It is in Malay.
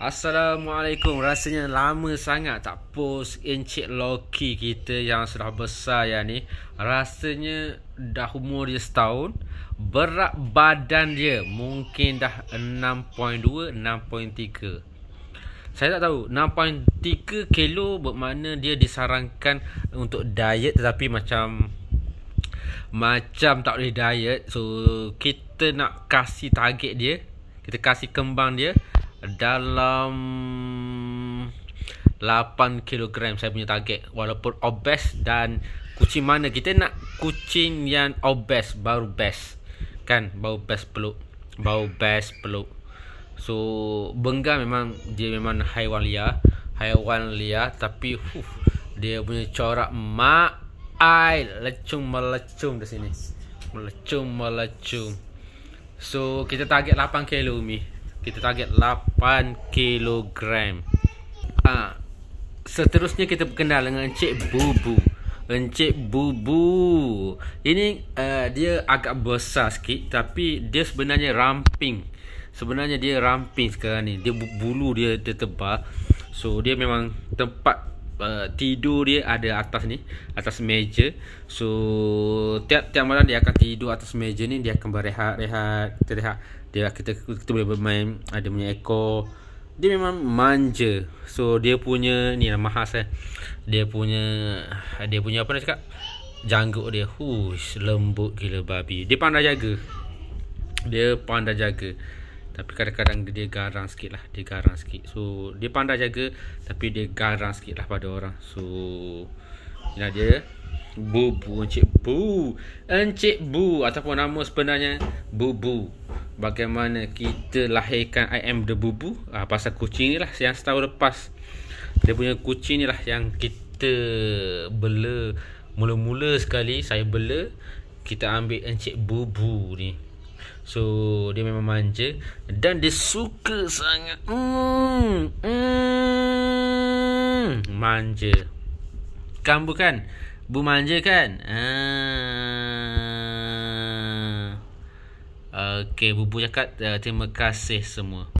Assalamualaikum Rasanya lama sangat tak post Encik Loki kita yang sudah besar ya ni Rasanya dah umur dia setahun Berat badan dia mungkin dah 6.2, 6.3 saya tak tahu 6.3 kilo bermakna dia disarankan untuk diet tetapi macam macam tak boleh diet so kita nak kasih target dia kita kasih kembang dia dalam 8 kg saya punya target walaupun obes dan kucing mana kita nak kucing yang obes baru best kan baru best peluk baru best peluk so benggal memang dia memang haiwan liar haiwan liar tapi huf, dia punya corak mak ai lecung melecung di sini melecung melecung so kita target 8 kg umi kita target 8 kg. Ha. Seterusnya kita berkenal dengan Encik Bubu. Encik Bubu. Ini uh, dia agak besar sikit tapi dia sebenarnya ramping. Sebenarnya dia ramping sekarang ni. Dia bulu dia, dia tebal. So dia memang tempat Uh, tidur dia ada atas ni atas meja so tiap-tiap malam dia akan tidur atas meja ni dia akan berehat-rehat terehat dia kita, kita kita boleh bermain ada punya ekor dia memang manja so dia punya ni lah mahas eh dia punya dia punya apa nak cakap janggut dia hush lembut gila babi dia pandai jaga dia pandai jaga tapi kadang-kadang dia garang sikit lah Dia garang sikit So dia pandai jaga Tapi dia garang sikit lah pada orang So ini dia Bu Bu Encik Bu Encik Bu Ataupun nama sebenarnya Bu Bu Bagaimana kita lahirkan I am the Bu Bu ha, Pasal kucing ni lah Yang setahun lepas Dia punya kucing ni lah Yang kita Bela Mula-mula sekali Saya bela Kita ambil Encik Bu Bu ni So dia memang manja dan dia suka sangat. Mm, mm, manja. Kan bukan? Bu manja kan? Ah. okay. bubu cakap uh, terima kasih semua.